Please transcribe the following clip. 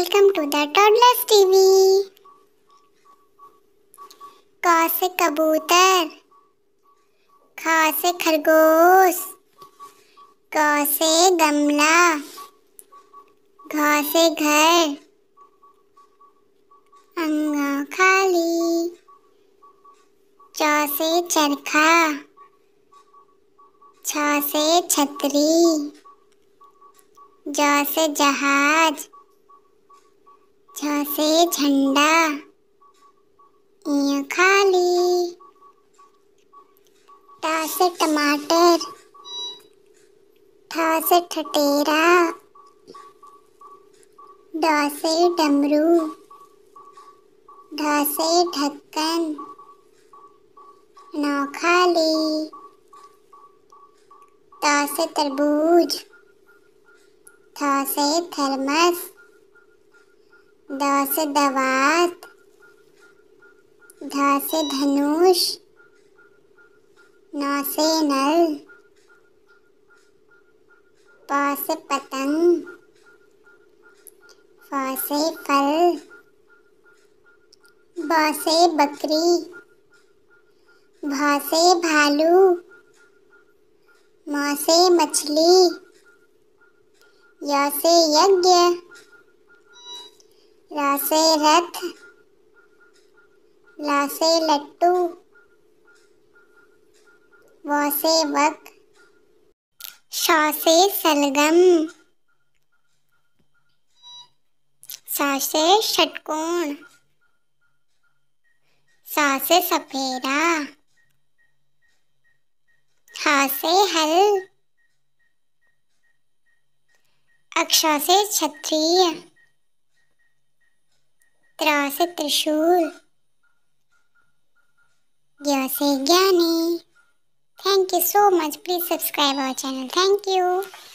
welcome to the toddlers TV क से कबूतर ख से खरगोश ग से गमला घ से घर अंगा खाली च से चरखा छ से छतरी ज से जहाज जैसे झंडा खाली टा से टमाटर था से ठटेरा डा से डमरू ढा से ढक्कन नौ खाली ता से तरबूज था से थर्मस द से दवात ध से धनुष न से नल प से पतंग फ से फल ब से बकरी भ से भालू म से मछली य से यज्ञ लासे रथ लासे लट्टू वासे वक शासे सलगम सासे षटकोण सासे सफेरा हासे हल अक्षा से क्षत्रिय त्र से त्रिशूल ज्ञानी thank you so much please subscribe our channel thank you